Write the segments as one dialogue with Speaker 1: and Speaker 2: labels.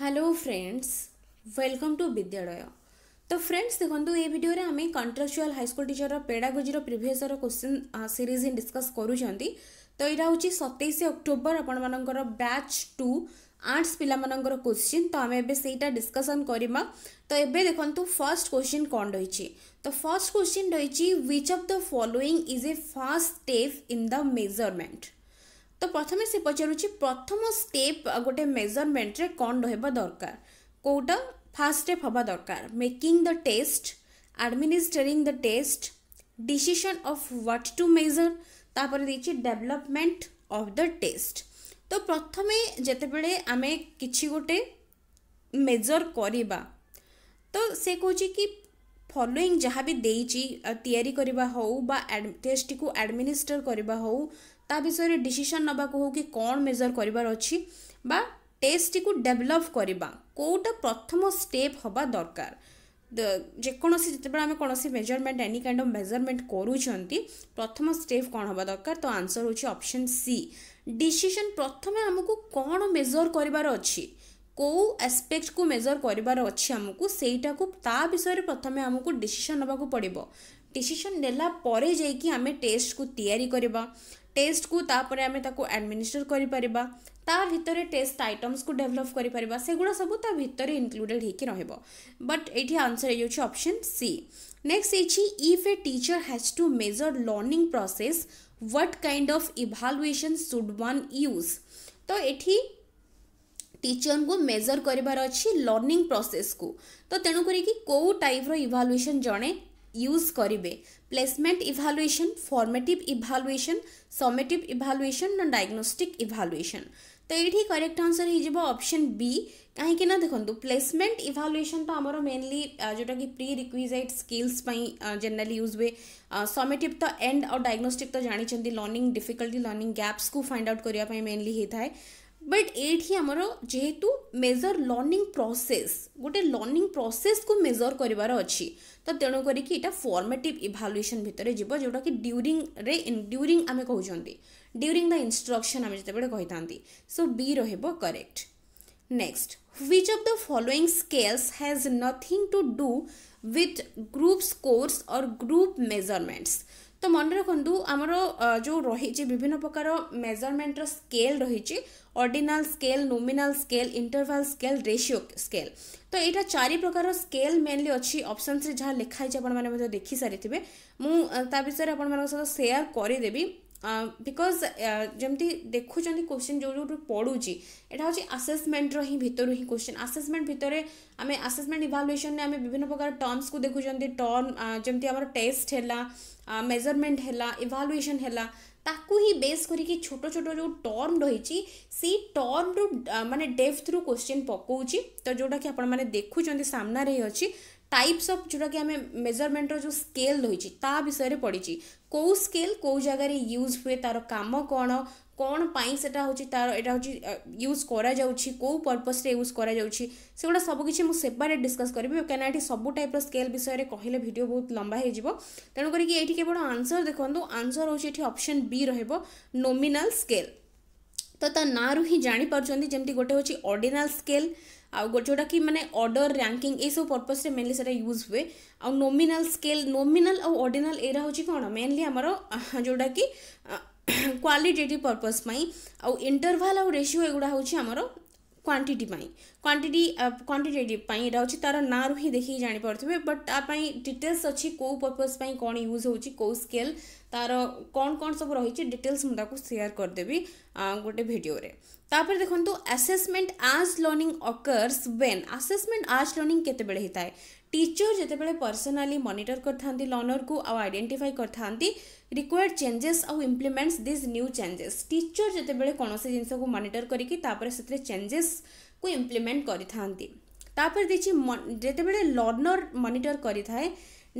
Speaker 1: Hello friends welcome to विद्यालय तो friends देखो ये भिडियो आम contractual high school teacher pedagogy previous question series हिं डिस्कस करूँ तो यहाँ हूँ सतैश अक्टोबर आपर ब्याच टू आर्ट्स पिलाମାନଙ୍କର କୋଶ୍ଚିନ୍ ତ ଆମେ ଏବେ ସେଇଟା ଡିସ୍କସନ୍ କରିବା ତ ଏବେ ଦେଖନ୍ତୁ ଫାର୍ଷ୍ଟ କୋଶ୍ଚିନ୍ କ'ଣ ରହିଛି ତ ଫାର୍ଷ୍ଟ କୋଶ୍ଚିନ୍ ରହିଛି which of the following is a first step in the measurement ତ ପ୍ରଥମେ ସେ ପଚାରୁଛି ପ୍ରଥମ ଷ୍ଟେପ୍ ଗୋଟେ ମେଜରମେଣ୍ଟରେ କ'ଣ ରହିବା ଦରକାର କେଉଁଟା ଫାର୍ଷ୍ଟ ଷ୍ଟେପ୍ ହେବା ଦରକାର making the test administrating the test decision of what to measure ତାପରେ ଦେଇଛି ଡେଭଲପମେଣ୍ଟ ଅଫ୍ ଦ ଟେଷ୍ଟ ତ ପ୍ରଥମେ ଯେତେବେଳେ ଆମେ କିଛି ଗୋଟେ ମେଜର କରିବା ତ ସେ କହୁଛି କି ଫଲୋଇଂ ଯାହା ବି ଦେଇଛି ତିଆରି କରିବା ହେଉ ବା ଟେଷ୍ଟଟିକୁ ଆଡ଼ମିନିଷ୍ଟର କରିବା ହେଉ ତା ବିଷୟରେ ଡିସିସନ୍ ନେବାକୁ ହେଉ କି କ'ଣ ମେଜର୍ କରିବାର ଅଛି ବା ଟେଷ୍ଟଟିକୁ ଡେଭଲପ୍ କରିବା କେଉଁଟା ପ୍ରଥମ ଷ୍ଟେପ୍ ହେବା ଦରକାର ଯେକୌଣସି ଯେତେବେଳେ ଆମେ କୌଣସି measurement any kind of measurement କରୁଛନ୍ତି ପ୍ରଥମ ଷ୍ଟେପ୍ କ'ଣ ହେବା ଦରକାର ତ ଆନ୍ସର୍ ହେଉଛି ଅପସନ୍ ସି ଡିସିସନ୍ ପ୍ରଥମେ ଆମକୁ କ'ଣ ମେଜର୍ କରିବାର ଅଛି କେଉଁ ଆସ୍ପେକ୍ଟକୁ ମେଜର୍ କରିବାର ଅଛି ଆମକୁ ସେଇଟାକୁ ତା ବିଷୟରେ ପ୍ରଥମେ ଆମକୁ ଡିସିସନ୍ ନେବାକୁ ପଡ଼ିବ ଡିସିସନ୍ ନେଲା ପରେ ଯାଇକି ଆମେ ଟେଷ୍ଟକୁ ତିଆରି କରିବା টেস্টকু তাপরে আমি তাকে আডমিনিষ্টর করে পারিবা তা ভিতরে টেস্ট আইটমসকু ডেভেলপ করে পারিবা সেগুলো সবু তা ভিতরে ইনক্লুডেড হইকি রহব বট এইটি আনসর হয়ে অপশন সি নেক্সট হচ্ছে if a teacher has to measure learning process what kind of evaluation should one use তো এটি टीचर को मेजर करार अच्छी लर्निंग प्रोसेस को तो तेणुकर कौ टाइप इभालुएसन जड़े यूज करेंगे placement evaluation formative evaluation summative evaluation ना डायग्नोस्टिक इवेलुएशन तो ये करेक्ट आंसर हो ऑप्शन बी कहीं ना देखो प्लेसमेंट इभालुएसन तो आमर मेनली जोटा कि prerequisite skills generally use हुए समेटिव तो एंड और डायग्नोस्टिक तो जानते लर्निंग डिफिकल्टी लर्निंग गैप्स को फाइंड आउट करने मेनली होता है ବଟ୍ ଏଇଠି ଆମର ଯେହେତୁ ମେଜର୍ ଲର୍ଣ୍ଣିଂ ପ୍ରୋସେସ୍ ଗୋଟେ ଲର୍ଣ୍ଣିଂ ପ୍ରୋସେସ୍କୁ ମେଜର୍ କରିବାର ଅଛି ତ ତେଣୁ କରିକି ଏଇଟା ଫର୍ମେଟିଭ୍ ଇଭାଲୁଏସନ୍ ଭିତରେ ଯିବ ଯେଉଁଟାକି ଡ୍ୟୁରିଂରେ ଡ୍ୟୁରିଂ ଆମେ କହୁଛନ୍ତି ଡ୍ୟୁରିଂ ଦ ଇନଷ୍ଟ୍ରକ୍ସନ୍ ଆମେ ଯେତେବେଳେ କହିଥାନ୍ତି ସୋ ବି ରହିବ correct next which of the following scales has nothing to do with group scores or group measurements ତ ମନେ ରଖନ୍ତୁ ଆମର ଯେଉଁ ରହିଛି ବିଭିନ୍ନ ପ୍ରକାର ମେଜରମେଣ୍ଟର ସ୍କେଲ୍ ରହିଛି ordinal scale nominal scale interval scale ratio scale ତ ଏଇଟା ଚାରି ପ୍ରକାର ସ୍କେଲ୍ ମେନ୍ଲି ଅଛି ଅପସନ୍ସରେ ଯାହା ଲେଖା ହେଇଛି ଆପଣମାନେ ମଧ୍ୟ ଦେଖିସାରିଥିବେ ମୁଁ ତା ବିଷୟରେ ଆପଣମାନଙ୍କ ସହିତ ସେୟାର କରିଦେବି ବିକଜ ଯେମିତି ଦେଖୁଛନ୍ତି କୋଶ୍ଚିନ୍ ଯେଉଁଠୁ ପଡ଼ୁଛି ଏଇଟା ହେଉଛି ଆସେସମେଣ୍ଟର ହିଁ ଭିତରୁ ହିଁ କୋଶ୍ଚିନ୍ ଆସେସମେଣ୍ଟ ଭିତରେ ଆମେ ଆସେସମେଣ୍ଟ ଇଭାଲୁଏସନ୍ରେ ଆମେ ବିଭିନ୍ନ ପ୍ରକାର ଟର୍ମସକୁ ଦେଖୁଛନ୍ତି ଟର୍ମ ଯେମିତି ଆମର ଟେଷ୍ଟ ହେଲା ମେଜରମେଣ୍ଟ ହେଲା ଇଭାଲୁଏସନ୍ ହେଲା ତାକୁ ହିଁ ବେସ୍ କରିକି ଛୋଟ ଛୋଟ ଯେଉଁ ଟର୍ମ ରହିଛି ସେଇ ଟର୍ମରୁ ମାନେ ଡେପ୍ଥରୁ କୋଶ୍ଚିନ୍ ପକାଉଛି ତ ଯେଉଁଟାକି ଆପଣମାନେ ଦେଖୁଛନ୍ତି ସାମ୍ନାରେ ହିଁ ଅଛି टाइप्स अफ जोटा कि आम मेजरमेंटर जो स्केल रही विषय पढ़ी कौ स्केल कौ जगार यूज हुए तार कम कौन କ'ଣ ପାଇଁ ସେଇଟା ହେଉଛି ତା'ର ଏଇଟା ହେଉଛି ୟୁଜ୍ କରାଯାଉଛି କେଉଁ ପର୍ପସ୍ରେ ୟୁଜ୍ କରାଯାଉଛି ସେଗୁଡ଼ା ସବୁକିଛି ମୁଁ ସେପାରେଟ୍ ଡିସ୍କସ୍ କରିବି କାହିଁକିନା ଏଠି ସବୁ ଟାଇପ୍ର ସ୍କେଲ୍ ବିଷୟରେ କହିଲେ ଭିଡ଼ିଓ ବହୁତ ଲମ୍ବା ହେଇଯିବ ତେଣୁ କରିକି ଏଇଠି କେବଳ ଆନ୍ସର୍ ଦେଖନ୍ତୁ ଆନ୍ସର୍ ହେଉଛି ଏଠି ଅପସନ୍ ବି ରହିବ ନୋମିନାଲ୍ ସ୍କେଲ୍ ତ ତା ନାଁରୁ ହିଁ ଜାଣିପାରୁଛନ୍ତି ଯେମିତି ଗୋଟେ ହେଉଛି ଅର୍ଡ଼ିନାଲ୍ ସ୍କେଲ୍ ଆଉ ଯେଉଁଟାକି ମାନେ ଅର୍ଡ଼ର ରାଙ୍କିଂ ଏଇସବୁ ପର୍ପଜ୍ରେ ମେନଲି ସେଇଟା ୟୁଜ୍ ହୁଏ ଆଉ ନୋମିନାଲ୍ ସ୍କେଲ୍ ନୋମିନାଲ୍ ଆଉ ଅର୍ଡ଼ିନାଲ୍ ଏଇଟା ହେଉଛି କ'ଣ ମେନଲି ଆମର ଯେଉଁଟାକି କ୍ୱାଲିଟେଟିଭ୍ ପର୍ପଜ୍ ପାଇଁ ଆଉ ଇଣ୍ଟରଭାଲ୍ ଆଉ ରେସିଓ ଏଗୁଡ଼ା ହେଉଛି ଆମର କ୍ୱାଣ୍ଟିଟି ପାଇଁ କ୍ୱାଣ୍ଟିଟି କ୍ୱାଣ୍ଟିଟେଟିଭ୍ ପାଇଁ ଏଇଟା ହେଉଛି ତା'ର ନାଁରୁ ହିଁ ଦେଖିକି ଜାଣିପାରୁଥିବେ ବଟ୍ ତା ପାଇଁ ଡିଟେଲ୍ସ ଅଛି କେଉଁ ପର୍ପଜ୍ ପାଇଁ କ'ଣ ୟୁଜ୍ ହେଉଛି କେଉଁ ସ୍କେଲ୍ ତା'ର କ'ଣ କ'ଣ ସବୁ ରହିଛି ଡିଟେଲ୍ସ ମୁଁ ତାକୁ ସେୟାର କରିଦେବି ଗୋଟେ ଭିଡ଼ିଓରେ ତାପରେ ଦେଖନ୍ତୁ assessment as learning occurs when assessment as learning କେତେବେଳେ ହେଇଥାଏ ଟିଚର ଯେତେବେଳେ ପର୍ସନାଲି ମନିଟର କରିଥାନ୍ତି ଲର୍ଣ୍ଣରକୁ ଆଉ ଆଇଡେଣ୍ଟିଫାଇ କରିଥାନ୍ତି रिक्वयर्ड चेंजेस आउ implements these new changes teacher जितेबाला कौन से जिनस को मनिटर करके से चेंजेस को इम्प्लीमेंट करतापर देखिए जितेबाला लर्णर मनिटर करें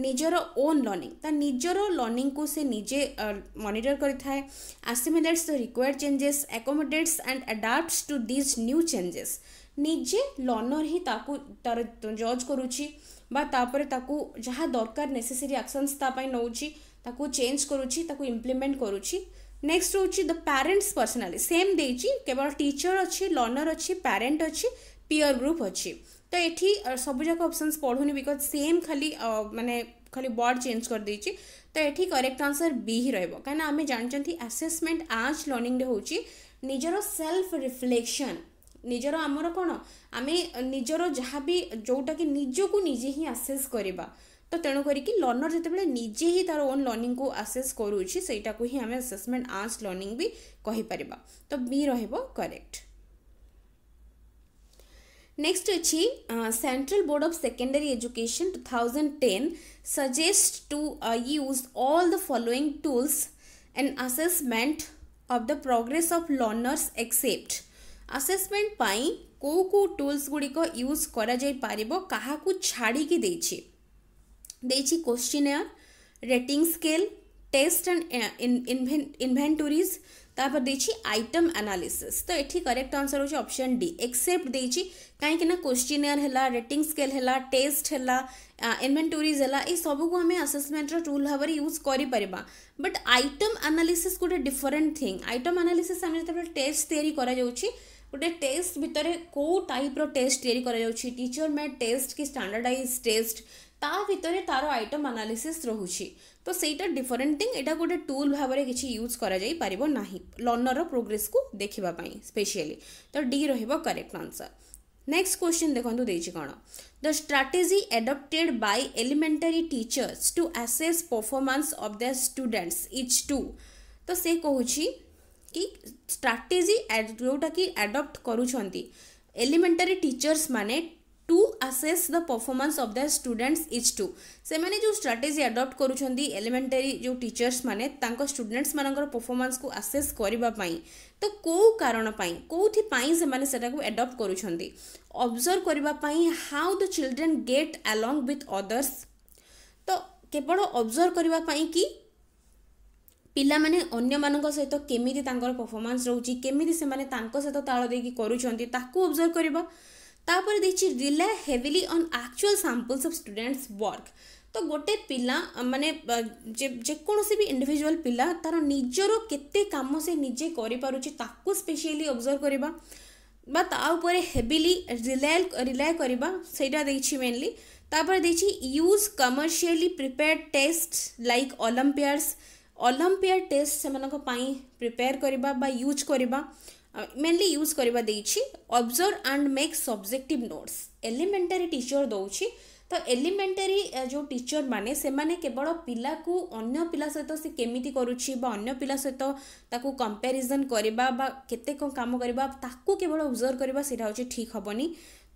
Speaker 1: निजर ओन लर्णिंग निजर लर्णिंग को से निजे मनिटर करें the required changes accommodates and adapt to these new changes निजे लर्नर ही तार जज करुच्छी जहाँ दरकार नेसेसरी आक्शन्स नौ ତାକୁ ଚେଞ୍ଜ କରୁଛି ତାକୁ ଇମ୍ପ୍ଲିମେଣ୍ଟ କରୁଛି ନେକ୍ସଟ ହେଉଛି ଦ ପ୍ୟାରେଣ୍ଟସ୍ ପର୍ସନାଲି ସେମ୍ ଦେଇଛି କେବଳ ଟିଚର ଅଛି ଲର୍ଣ୍ଣର ଅଛି ପ୍ୟାରେଣ୍ଟ ଅଛି ପିଅର୍ ଗ୍ରୁପ୍ ଅଛି ତ ଏଠି ସବୁଯାକ ଅପସନ୍ସ ପଢ଼ୁନି ବିକଜ ସେମ୍ ଖାଲି ମାନେ ଖାଲି ୱାର୍ଡ଼ ଚେଞ୍ଜ କରିଦେଇଛି ତ ଏଠି କରେକ୍ଟ ଆନ୍ସର୍ ବି ହିଁ ରହିବ କାହିଁକିନା ଆମେ ଜାଣିଛନ୍ତି ଆସେସମେଣ୍ଟ ଆଜ୍ ଲର୍ଣ୍ଣିଂରେ ହେଉଛି ନିଜର ସେଲ୍ଫ ରିଫ୍ଲେକ୍ସନ୍ ନିଜର ଆମର କ'ଣ ଆମେ ନିଜର ଯାହା ବି ଯେଉଁଟାକି ନିଜକୁ ନିଜେ ହିଁ ଆସେସ୍ କରିବା तो तेणु करके लर्नर जो निजे ही तार ओन लर्णिंग को आसेस करूँ से ही आम असेसमेंट आंस लर्णिंग भी कही पार तो बी रेक्ट नेक्स्ट अच्छी Central Board of Secondary Education two thousand ten suggest to use all the following tools and assessment of the progress of learners except assessment पाई कौ कौ टूल्स गुड़िक यूज करा को छाड़ी की छाड़ी देखिए questionnaire rating scale test and inventories तापर देखिए आइटम एनालिसिस तो ये करेक्ट आंसर होचे ऑप्शन डी एक्सेप्ट देखिए कहीं क्वेश्चन एयर है रेटिंग स्केल है टेस्ट है इनभेटोरीज है ये सब कुछ असेसमेंट रूल भाव में यूज कर पार्बा बट आइटम आनालीसीस गोटे different thing item analysis test या गोटे टेस्ट भितर कौ टाइप रो टेस्ट तैयारी टीचर मेड टेस्ट कि स्टैंडर्डाइज्ड टेस्ट তা ভিতরে তার আইটম আনালিসিস রহুছি তো সেইটা ডিফরেন্ট থিং এটা গোটে টুল ভাবে কিছু ইউজ করা যাই পারিব নাহি লর্নর প্রোগ্রেস কু দেখিবা পাই স্পেশালি তো ডি রহিব করেক্ট আনসার নেক্সট কোশ্চিন দেখন্তু দেইছি কোন the strategy adopted by elementary teachers to assess performance of their students each two তো সে কহুছি କି ଷ୍ଟ୍ରାଟେଜି ଯେଉଁଟାକି ଆଡ଼ପ୍ଟ କରୁଛନ୍ତି ଏଲିମେଣ୍ଟାରୀ ଟିଚର୍ସ ମାନେ to assess the performance of the students इच टू से मैंने जो स्ट्राटेजी अडॉप्ट करूँ एलिमेंटरी जो टीचर्स माने मैंने स्टूडेंट्स मानकर परफॉर्मेंस को असेस करने तो कौ कारण कौन से एडप्ट करजर्व करने how the children get along with others तो केवल अब्जर्व करने कि पाने सहित केमी परफॉर्मेंस रोचे केमी से सहित ताल देखिए करजर्व करवा ତାପରେ ଦେଇଛି rely heavily on actual samples of students work ତ ଗୋଟେ ପିଲା ମାନେ ଯେକୌଣସି ବି ଇଣ୍ଡିଭିଜୁଆଲ୍ ପିଲା ତା'ର ନିଜର କେତେ କାମ ସେ ନିଜେ କରିପାରୁଛି ତାକୁ ସ୍ପେସିଆଲି ଅବଜର୍ଭ କରିବା ବା ତା ଉପରେ ହେଭିଲି ରିଲାଏ ରିଲାଏ କରିବା ସେଇଟା ଦେଇଛି ମେନଲି ତାପରେ ଦେଇଛି use commercially prepared test like olympiads olympiad test ସେମାନଙ୍କ ପାଇଁ ପ୍ରିପେୟାର କରିବା ବା ୟୁଜ୍ କରିବା মেনলি ইউজ করা দিয়েছি observe and make subjective notes elementary teacher দৌছি ତ ଏଲିମେଣ୍ଟାରୀ ଯେଉଁ ଟିଚର୍ମାନେ ସେମାନେ କେବଳ ପିଲାକୁ ଅନ୍ୟ ପିଲା ସହିତ ସେ କେମିତି କରୁଛି ବା ଅନ୍ୟ ପିଲା ସହିତ ତାକୁ କମ୍ପାରିଜନ୍ କରିବା ବା କେତେ କ'ଣ କାମ କରିବା ତାକୁ କେବଳ ଅବଜର୍ଭ କରିବା ସେଇଟା ହେଉଛି ଠିକ୍ ହେବନି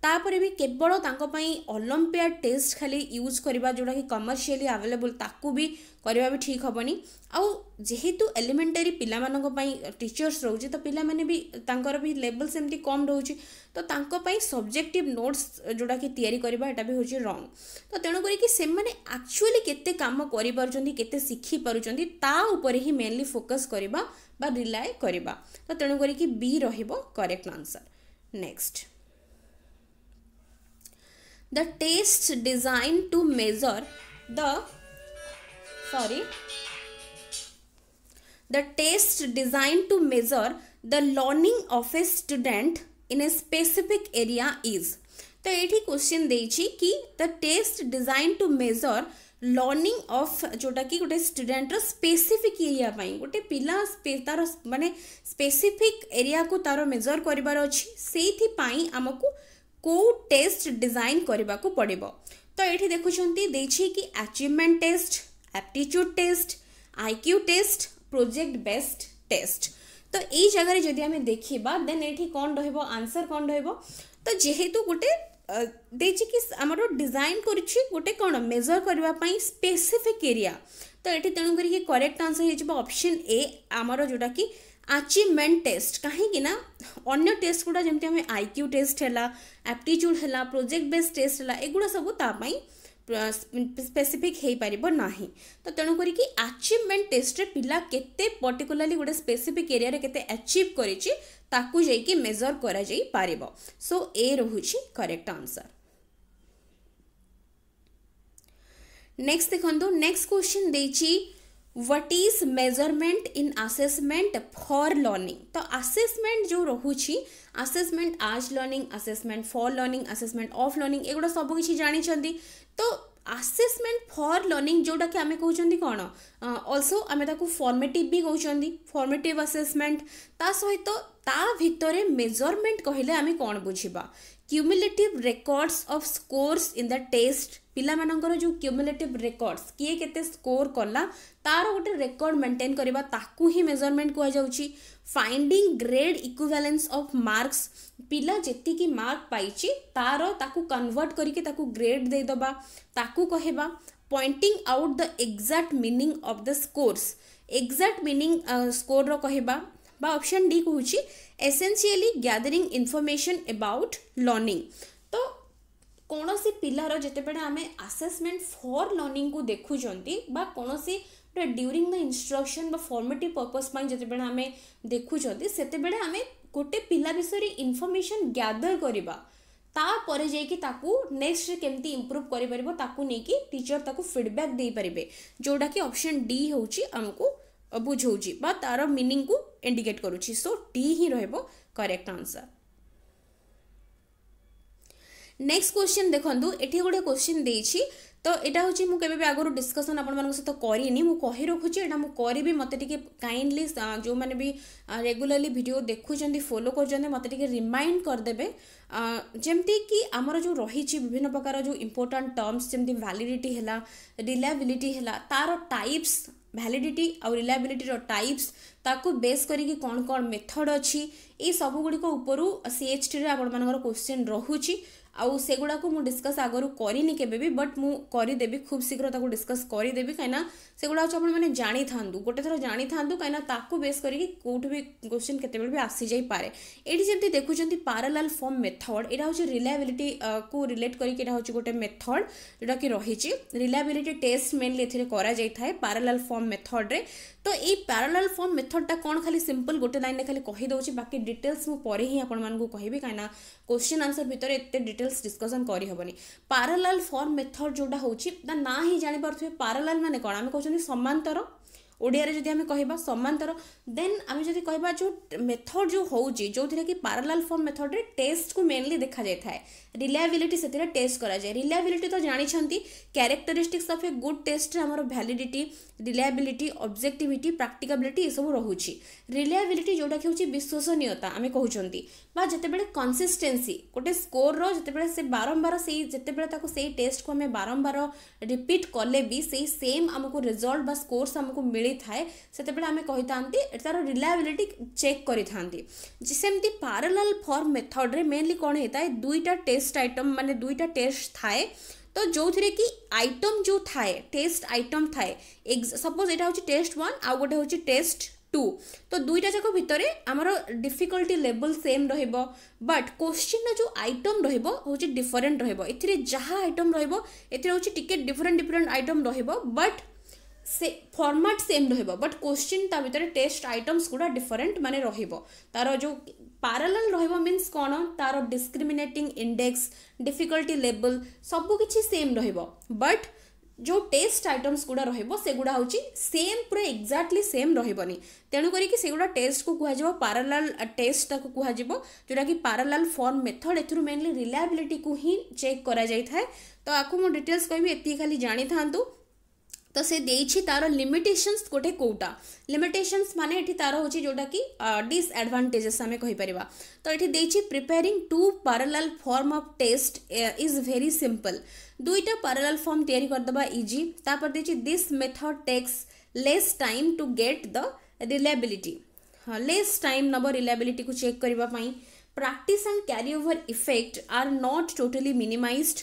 Speaker 1: ତାପରେ ବି କେବଳ ତାଙ୍କ ପାଇଁ ଅଲମ୍ପିଆ ଟେଷ୍ଟ ଖାଲି ୟୁଜ୍ କରିବା ଯେଉଁଟାକି କମର୍ସିଆଲି ଆଭେଲେବୁଲ୍ ତାକୁ ବି କରିବା ବି ଠିକ୍ ହେବନି ଆଉ ଯେହେତୁ ଏଲିମେଣ୍ଟାରୀ ପିଲାମାନଙ୍କ ପାଇଁ ଟିଚର୍ସ ରହୁଛି ତ ପିଲାମାନେ ବି ତାଙ୍କର ବି ଲେବଲ୍ ସେମିତି କମ୍ ରହୁଛି ତ ତାଙ୍କ ପାଇଁ ସବଜେକ୍ଟିଭ୍ ନୋଟ୍ସ ଯେଉଁଟାକି ତିଆରି କରିବା ଏଇଟା ବି ହେଉଛି ରଙ୍ଗ ତ ତେଣୁ କରିକି ସେମାନେ ଆକ୍ଚୁଆଲି କେତେ କାମ କରିପାରୁଛନ୍ତି କେତେ ଶିଖିପାରୁଛନ୍ତି ତା ଉପରେ ହିଁ ମେନଲି ଫୋକସ୍ କରିବା ବା ରିଲାଏ କରିବା ତ ତେଣୁ କରିକି ବି ରହିବ correct answer next the tests designed to measure the sorry the tests designed to measure the learning of a student in a specific area is तो ये क्वेश्चन देछि कि the test design to measure learning of जोटा कि गोटे student specific area गोटे पिला तार माने स्पेसिफिक एरिया को तार मेजर करार अच्छी से आमको କେଉଁ ଟେଷ୍ଟ ଡିଜାଇନ୍ କରିବାକୁ ପଡ଼ିବ ତ ଏଠି ଦେଖୁଛନ୍ତି ଦେଇଛି କି achievement test aptitude test IQ test project based test ତ ଏଇ ଜାଗାରେ ଯଦି ଆମେ ଦେଖିବା ଦେନ୍ ଏଠି କ'ଣ ରହିବ ଆନ୍ସର କ'ଣ ରହିବ ତ ଯେହେତୁ ଗୋଟେ ଦେଇଛି କି ଆମର ଡିଜାଇନ୍ କରୁଛି ଗୋଟେ କ'ଣ ମେଜର କରିବା ପାଇଁ ସ୍ପେସିଫିକ୍ ଏରିଆ ତ ଏଠି ତେଣୁ କରିକି କରେକ୍ଟ ଆନ୍ସର ହେଇଯିବ ଅପସନ୍ ଏ ଆମର ଯେଉଁଟାକି ଆଚିଭମେଣ୍ଟ ଟେଷ୍ଟ କାହିଁକି ନା ଅନ୍ୟ ଟେଷ୍ଟ ଗୁଡ଼ା ଯେମିତି ଆମେ ଆଇ କ୍ୟୁ ଟେଷ୍ଟ ହେଲା ଆପ୍ଟିଚ୍ୟୁଡ଼ ହେଲା ପ୍ରୋଜେକ୍ଟ ବେସ୍ ଟେଷ୍ଟ ହେଲା ଏଗୁଡ଼ା ସବୁ ତା ପାଇଁ ସ୍ପେସିଫିକ୍ ହୋଇପାରିବ ନାହିଁ ତ ତେଣୁ କରିକି ଆଚିଭମେଣ୍ଟ ଟେଷ୍ଟରେ ପିଲା କେତେ ପର୍ଟିକୁଲାରଲି ଗୋଟେ ସ୍ପେସିଫିକ୍ ଏରିଆରେ କେତେ ଆଚିଭ୍ କରିଛି ତାକୁ ଯାଇକି ମେଜର୍ କରାଯାଇପାରିବ ସୋ ଏ ରହୁଛି କରେକ୍ଟ ଆନ୍ସର୍ ନେକ୍ସଟ ଦେଖନ୍ତୁ ନେକ୍ସଟ କ୍ୱେଶ୍ଚିନ୍ ଦେଇଛି what is measurement in assessment for learning तो आसेसमेंट जो रोची assessment as learning assessment for learning assessment of learning एगुड़ा सब किसी जानी तो ଆସେସମେଣ୍ଟ ଫର୍ ଲର୍ଣ୍ଣିଂ ଯେଉଁଟାକି ଆମେ କହୁଛନ୍ତି କ'ଣ ଅଲସୋ ଆମେ ତାକୁ ଫର୍ମେଟିଭ୍ ବି କହୁଛନ୍ତି ଫର୍ମେଟିଭ୍ ଆସେସମେଣ୍ଟ ତା ସହିତ ତା ଭିତରେ ମେଜରମେଣ୍ଟ କହିଲେ ଆମେ କ'ଣ ବୁଝିବା cumulative records of scores in the test ପିଲାମାନଙ୍କର ଯେଉଁ କ୍ୟୁମୁଲେଟିଭ୍ ରେକର୍ଡ଼ସ୍ କିଏ କେତେ ସ୍କୋର୍ କଲା ତା'ର ଗୋଟେ ରେକର୍ଡ଼ ମେଣ୍ଟେନ୍ କରିବା ତାକୁ ହିଁ ମେଜରମେଣ୍ଟ କୁହାଯାଉଛି finding grade equivalence of marks ପିଲା ଯେତିକି ମାର୍କ ପାଇଛି ତା'ର ତାକୁ କନଭର୍ଟ କରିକି ତାକୁ ଗ୍ରେଡ୍ ଦେଇଦେବା ତାକୁ କହିବା pointing out the exact meaning of the scores exact meaning ସ୍କୋର୍ର କହିବା বা অপশন ডি কুচি essentially gathering information about learning তো କୌଣସି ପିଲାର ଯେତେବେଳେ ଆମେ ଆସେସମେଣ୍ଟ ଫର୍ ଲର୍ଣ୍ଣିଂକୁ ଦେଖୁଛନ୍ତି ବା କୌଣସି ଗୋଟେ ଡ୍ୟୁରିଂ ଦ ଇନଷ୍ଟ୍ରକ୍ସନ୍ ବା ଫର୍ମେଟିଭ୍ ପର୍ପସ୍ ପାଇଁ ଯେତେବେଳେ ଆମେ ଦେଖୁଛନ୍ତି ସେତେବେଳେ ଆମେ ଗୋଟେ ପିଲା ବିଷୟରେ ଇନଫର୍ମେସନ୍ ଗ୍ୟାଦର କରିବା ତାପରେ ଯାଇକି ତାକୁ ନେକ୍ସଟ କେମିତି ଇମ୍ପ୍ରୁଭ୍ କରିପାରିବ ତାକୁ ନେଇକି ଟିଚର୍ ତାକୁ ଫିଡ଼ବ୍ୟାକ୍ ଦେଇପାରିବେ ଯେଉଁଟାକି ଅପସନ୍ ଡି ହେଉଛି ଆମକୁ ବୁଝାଉଛି ବା ତା'ର ମିନିଂକୁ ଇଣ୍ଡିକେଟ୍ କରୁଛି ସୋ ଡି ହିଁ ରହିବ କରେକ୍ଟ ଆନ୍ସର୍ ନେକ୍ସଟ କ୍ୱେଶ୍ଚିନ୍ ଦେଖନ୍ତୁ ଏଠି ଗୋଟେ କ୍ୱେଶ୍ଚିନ୍ ଦେଇଛି ତ ଏଇଟା ହେଉଛି ମୁଁ କେବେ ବି ଆଗରୁ ଡିସ୍କସନ୍ ଆପଣମାନଙ୍କ ସହିତ କରିନି ମୁଁ କହି ରଖୁଛି ଏଇଟା ମୁଁ କରିବି ମୋତେ ଟିକେ କାଇଣ୍ଡଲି ଯେଉଁମାନେ ବି ରେଗୁଲାରଲି ଭିଡ଼ିଓ ଦେଖୁଛନ୍ତି ଫଲୋ କରୁଛନ୍ତି ମୋତେ ଟିକେ ରିମାଇଣ୍ଡ କରିଦେବେ ଯେମିତିକି ଆମର ଯେଉଁ ରହିଛି ବିଭିନ୍ନ ପ୍ରକାର ଯେଉଁ ଇମ୍ପୋର୍ଟାଣ୍ଟ ଟର୍ମସ୍ ଯେମିତି ଭ୍ୟାଲିଡ଼ିଟି ହେଲା ରିଲାଏବିଲିଟି ହେଲା ତା'ର ଟାଇପ୍ସ ଭ୍ୟାଲିଡ଼ିଟି ଆଉ ରିଲାଏବିଲିଟିର ଟାଇପ୍ସ ତାକୁ ବେସ୍ କରିକି କ'ଣ କ'ଣ ମେଥଡ଼ ଅଛି ଏଇ ସବୁଗୁଡ଼ିକ ଉପରୁ ସିଏଚ୍ଟିରେ ଆପଣମାନଙ୍କର କ୍ୱେଶ୍ଚିନ୍ ରହୁଛି आगुड़ाक मुझ डिस्कस आगर करी के बट मुझे खूब शीघ्र डिस्कस करदेवि कहीं आपने जानी था गोटे थर जाणी था कहीं बेस करके कौट भी क्वेश्चन के आसी जापे ये जमी देखुं पारालाल फर्म मेथड यहाँ हूँ रिलायबिलिटी को रिलेट करके गोटे मेथड जोटा कि रही रिलायबिलिटी टेस्ट मेनली एराई पारालाल फर्म मेथड्रे तो ये पारालाल फर्म मेथडा कौन खाली सिंपल गोटे लाइन में खाली कहीदे बाकी डिटेल्स मुझे ही आपको कहि कहीं क्वेश्चन आंसर भितर एत डिटेल ডিটেলস ডিসকসন କରିହେବନି ପାରାଲାଲ୍ ଫର୍ମ ମେଥଡ଼ ଯେଉଁଟା ହେଉଛି ତା ନାଁ ହିଁ ଜାଣିପାରୁଥିବେ ପାରାଲାଲ୍ ମାନେ କ'ଣ ଆମେ କହୁଛନ୍ତି ସମାନ୍ତର ओडिया जदि आम कह सर देन आम जब कह जो मेथड जो हूँ जो थी कि पारालाल फर्म मेथड में टेस्ट को मेनली देखा जाए रिलायबिलिटी से टेस्ट कराए रिलायबिलिटी तो जानते characteristics of a good test आम भैलीडी रिलायबिलिटी अब्जेक्टिविट प्राक्टिकाबिलिटी यू रोच रिलायबिलिटी जोटा कि हूँ विश्वसनीयता आम कौन जितेबाड़ कनसीस्टेन्सी गोटे स्कोर रत बारंबार से जितेबाला से टेस्ट को आम बारंबार रिपीट कले भी सेम आमको रिजल्ट स्कोर्स आमको मिल ମିଳିଥାଏ ସେତେବେଳେ ଆମେ କହିଥାନ୍ତି ତା'ର ରିଲାଏବିଲିଟି ଚେକ୍ କରିଥାନ୍ତି ସେମିତି ପାରାଲାଲ୍ ଫର୍ମ ମେଥଡ଼ରେ ମେନଲି କ'ଣ ହେଇଥାଏ ଦୁଇଟା ଟେଷ୍ଟ ଆଇଟମ୍ ମାନେ ଦୁଇଟା ଟେଷ୍ଟ ଥାଏ ତ ଯେଉଁଥିରେ କି ଆଇଟମ୍ ଯେଉଁ ଥାଏ ଟେଷ୍ଟ ଆଇଟମ୍ ଥାଏ ସପୋଜ୍ ଏଇଟା ହେଉଛି ଟେଷ୍ଟ ୱାନ୍ ଆଉ ଗୋଟେ ହେଉଛି ଟେଷ୍ଟ ଟୁ ତ ଦୁଇଟା ଯାକ ଭିତରେ ଆମର ଡିଫିକଲ୍ଟି ଲେବଲ୍ ସେମ୍ ରହିବ ବଟ୍ କୋଶ୍ଚିନ୍ର ଯେଉଁ ଆଇଟମ୍ ରହିବ ହେଉଛି ଡିଫରେଣ୍ଟ ରହିବ ଏଥିରେ ଯାହା ଆଇଟମ୍ ରହିବ ଏଥିରେ ହେଉଛି ଟିକେ ଡିଫରେଣ୍ଟ ଡିଫରେଣ୍ଟ ଆଇଟମ୍ ରହିବ ବଟ୍ से ଫର୍ମାଟ୍ ସେମ୍ ରହିବ ବଟ୍ କୋଶ୍ଚିନ୍ ତା ଭିତରେ ଟେଷ୍ଟ ଆଇଟମ୍ସ ଗୁଡ଼ା ଡିଫରେଣ୍ଟ ମାନେ ରହିବ ତାର ଯେଉଁ ପାରାଲାଲ୍ ରହିବ ମିନ୍ସ କ'ଣ ତାର ଡିସ୍କ୍ରିମିନେଟିଂ ଇଣ୍ଡେକ୍ସ ଡିଫିକଲ୍ଟି ଲେବଲ୍ ସବୁକିଛି ସେମ୍ ରହିବ ବଟ୍ ଯେଉଁ ଟେଷ୍ଟ ଆଇଟମ୍ସ ଗୁଡ଼ା ରହିବ ସେଗୁଡ଼ା ହେଉଛି ସେମ୍ ପୁରା ଏକ୍ଜାକ୍ଟଲି ସେମ୍ ରହିବନି ତେଣୁ କରିକି ସେଗୁଡ଼ା ଟେଷ୍ଟକୁ କୁହାଯିବ ପାରାଲାଲ୍ ଟେଷ୍ଟ ତାକୁ କୁହାଯିବ ଯେଉଁଟାକି ପାରାଲାଲ୍ ଫର୍ମ ମେଥଡ଼ ଏଥିରୁ ମେନଲି ରିଲାଏବିଲିଟିକୁ ହିଁ ଚେକ୍ କରାଯାଇଥାଏ ତ ଆକୁ ମୁଁ ଡିଟେଲ୍ସ କହିବି ଏତିକି ଖାଲି ଜାଣିଥାନ୍ତୁ तो से तार लिमिटेशंस गोटे कौटा लिमिटेशंस मान तार हूँ जोटा कि डिसएडभांटेजेस आम कहींपर तो ये preparing two parallel form of test is very simple दुईटा पारालाल फर्म याद इजी तापर the method takes less time to get the reliability हाँ लेस टाइम नब रिलेबिलिटी को चेक करने practice and carryover effect are not totally minimized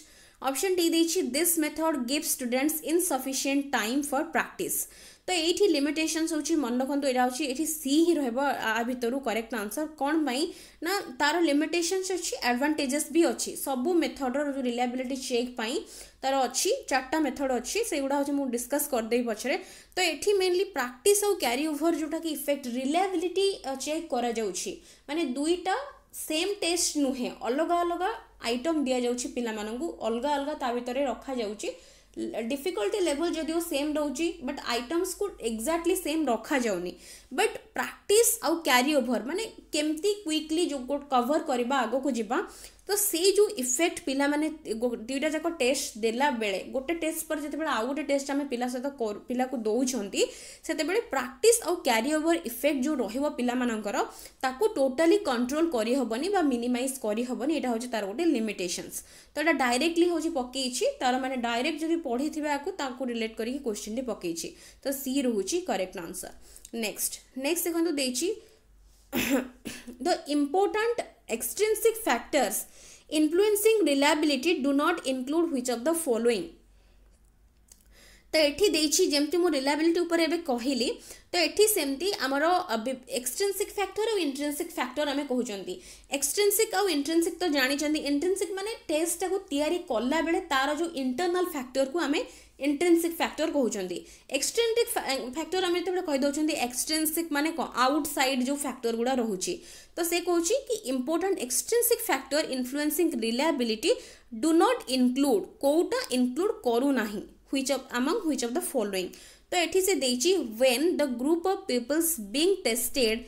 Speaker 1: option D દે છે this method give students insufficient time for practice ତ ଏଇଠି ଲିମିଟେସନ୍ସ ହେଉଛି ମନେ ରଖନ୍ତୁ ଏଇଟା ହେଉଛି ଏଠି ସି ହିଁ ରହିବ ଆ ଭିତରୁ କରେକ୍ଟ ଆନ୍ସର୍ କ'ଣ ପାଇଁ ନା ତାର ଲିମିଟେସନ୍ସ ଅଛି ଆଡ଼ଭାଣ୍ଟେଜେସ୍ ବି ଅଛି ସବୁ ମେଥଡ଼ର ଯେଉଁ ରିଲାଏବିଲିଟି ଚେକ୍ ପାଇଁ ତାର ଅଛି ଚାରିଟା ମେଥଡ଼ ଅଛି ସେଗୁଡ଼ା ହେଉଛି ମୁଁ ଡିସ୍କସ୍ କରିଦେବି ପଛରେ ତ ଏଠି ମେନଲି ପ୍ରାକ୍ଟିସ୍ ଆଉ କ୍ୟାରି ଓଭର୍ ଯେଉଁଟାକି ଇଫେକ୍ଟ ରିଲାଏବିଲିଟି ଚେକ୍ କରାଯାଉଛି ମାନେ ଦୁଇଟା ସେମ୍ ଟେଷ୍ଟ ନୁହେଁ ଅଲଗା ଅଲଗା ଆଇଟମ୍ ଦିଆଯାଉଛି ପିଲାମାନଙ୍କୁ ଅଲଗା ଅଲଗା ତା ଭିତରେ ରଖାଯାଉଛି ଡିଫିକଲ୍ଟି ଲେଭଲ୍ ଯଦିଓ ସେମ୍ ରହୁଛି ବଟ୍ ଆଇଟମ୍ସକୁ ଏକ୍ଜାକ୍ଟଲି ସେମ୍ ରଖାଯାଉନି ବଟ୍ ପ୍ରାକ୍ଟିସ୍ ଆଉ କ୍ୟାରି ଓଭର୍ ମାନେ କେମିତି କ୍ୱିକ୍ଲି ଯେଉଁ କଭର୍ କରିବା ଆଗକୁ ଯିବା तो से जो इफेक्ट पिला माने दुईटा जाक टेस्ट देला बेले गोटे टेस्ट पर जब आउ गोटे टेस्ट आम पिला सहित पिला को दौंते प्राक्ट आउ क्यारिओवर इफेक्ट जो रोक पिलाकर टोटाली कंट्रोल करहबनी मिनिमाइज करहबनी यहाँ हूँ तार गोटे लिमिटेसन्स तो यहाँ डायरेक्टली हूँ पकई तार मैंने डायरेक्ट जब पढ़ी थी रिलेट करके क्वेश्चन टी पकई तो सी रोच करेक्ट आंसर नेक्स्ट नेक्स्ट देखो देखिए the important extrinsic factors influencing reliability do not include which of the following ତ ଏଠି ଦେଇଛି ଯେମିତି ମୁଁ ରିଲାବିଲିଟି ଉପରେ ଏବେ କହିଲି ତ ଏଠି ସେମିତି ଆମର ଏକ୍ସଟ୍ରେନ୍ସିକ୍ ଫ୍ୟାକ୍ଟର ଆଉ ଇଣ୍ଟ୍ରେନ୍ସିକ୍ ଫ୍ୟାକ୍ଟର ଆମେ କହୁଛନ୍ତି ଏକ୍ସଟ୍ରେନ୍ସିକ୍ ଆଉ ଇଣ୍ଟ୍ରେନ୍ସିକ୍ ତ ଜାଣିଛନ୍ତି ଇଣ୍ଟ୍ରେନ୍ସିକ୍ ମାନେ ଟେଷ୍ଟଟାକୁ ତିଆରି କଲାବେଳେ ତା'ର ଯେଉଁ ଇଣ୍ଟର୍ନାଲ୍ ଫ୍ୟାକ୍ଟରକୁ ଆମେ इंटेनसिक फैक्टर कहते एक्सटेनटिक फैक्टर आम जो कहीदे एक्सटेनसिक मान आउट सैड जो फैक्टर गुड़ा रोच तो से कौन कि important extrinsic factor influencing reliability do not include कौटा इनक्लूड करूना which of among which of the following तो ये से when the group of peoples being tested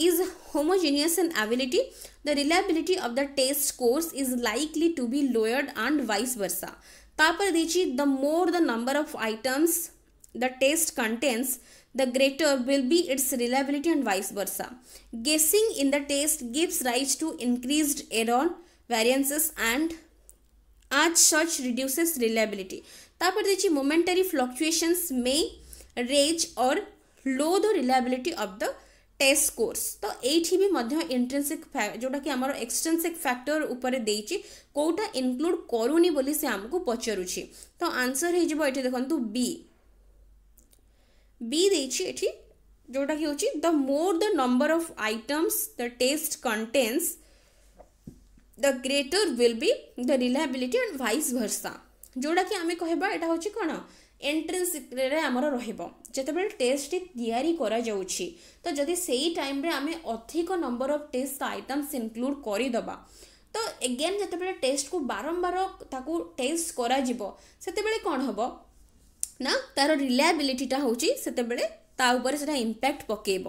Speaker 1: is homogeneous and ability the reliability of the test scores is likely to be lowered and vice versa Papa Richi, the more the number of items the taste contains, the greater will be its reliability and vice versa. Guessing in the taste gives rise to increased error, variances and as such reduces reliability. Tapadachi momentary fluctuations may raise or low the reliability of the test scores তো এইটি B মধ্যে intrinsic যেটা কি আমার এক্সট্রেন্সিক factor উপরে দেইছি কোটা include করুনি বলি সে আমাকে পচারুছি তো আনসর হয়ে যাব এটি দেখুন বি বি দেইছি এটি যেটা কি হচ্ছে the more the number of items the test contains the greater will be the reliability and vice versa जोटा कि आम कह कौन ଏଣ୍ଟ୍ରାନ୍ସରେ ଆମର ରହିବ ଯେତେବେଳେ ଟେଷ୍ଟଟି ତିଆରି କରାଯାଉଛି ତ ଯଦି ସେଇ ଟାଇମ୍ରେ ଆମେ ଅଧିକ number of test items include କରିଦେବା ତ ଏଗେନ୍ ଯେତେବେଳେ ଟେଷ୍ଟକୁ ବାରମ୍ବାର ତାକୁ ଟେଷ୍ଟ କରାଯିବ ସେତେବେଳେ କ'ଣ ହେବ ନା ତା'ର ରିଲାଏବିଲିଟିଟା ହେଉଛି ସେତେବେଳେ ତା ଉପରେ ସେଇଟା ଇମ୍ପ୍ୟାକ୍ଟ ପକାଇବ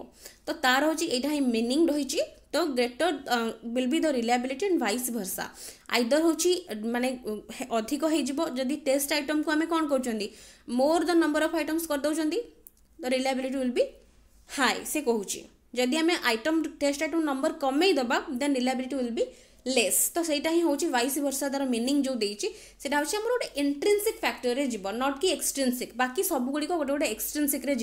Speaker 1: ତ ତା'ର ହେଉଛି ଏଇଟା ହିଁ ମିନିଂ ରହିଛି तो greater will be the reliability and vice versa either हूँ मानने अधिक होदि टेस्ट आइटम को आम कौन कर more the number of items करदे the reliability will be high से कहूँ जदि आम आइटम टेस्ट आइटम नंबर कमेदेबा then reliability will be less तो सहीटा ही हूँ वाइस वर्षा तार मिनिंग जो देखा हूँ गोटे इंट्रेनसिक् फैक्टर जीव नट कि एक्सट्रेनसिक बाकी सब गुड़ गोटे गोटे एक्सट्रेनसिक्रे